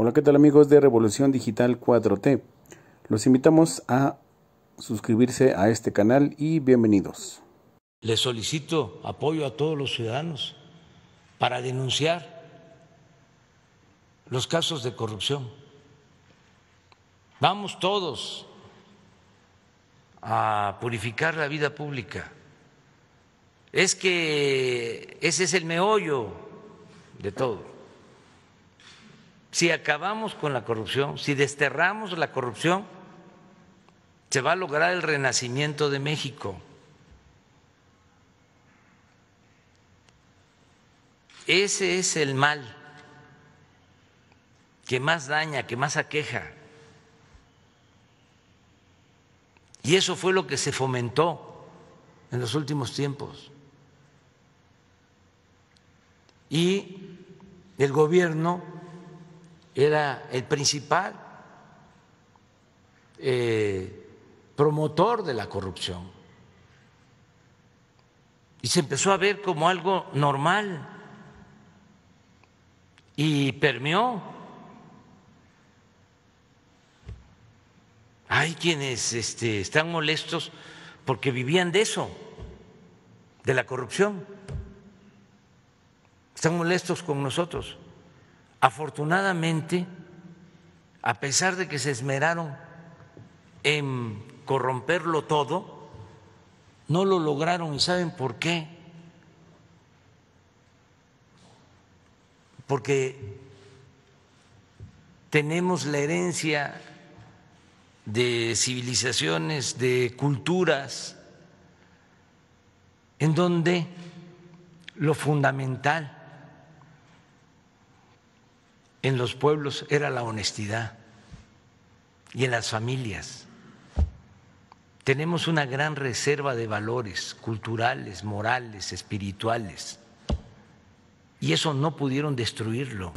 Hola, ¿qué tal amigos de Revolución Digital 4T? Los invitamos a suscribirse a este canal y bienvenidos. Les solicito apoyo a todos los ciudadanos para denunciar los casos de corrupción. Vamos todos a purificar la vida pública. Es que ese es el meollo de todo si acabamos con la corrupción, si desterramos la corrupción, se va a lograr el renacimiento de México. Ese es el mal que más daña, que más aqueja. Y eso fue lo que se fomentó en los últimos tiempos. Y el gobierno era el principal eh, promotor de la corrupción. Y se empezó a ver como algo normal y permeó. Hay quienes este, están molestos porque vivían de eso, de la corrupción. Están molestos con nosotros. Afortunadamente, a pesar de que se esmeraron en corromperlo todo, no lo lograron y saben por qué. Porque tenemos la herencia de civilizaciones, de culturas, en donde lo fundamental en los pueblos era la honestidad y en las familias. Tenemos una gran reserva de valores culturales, morales, espirituales, y eso no pudieron destruirlo.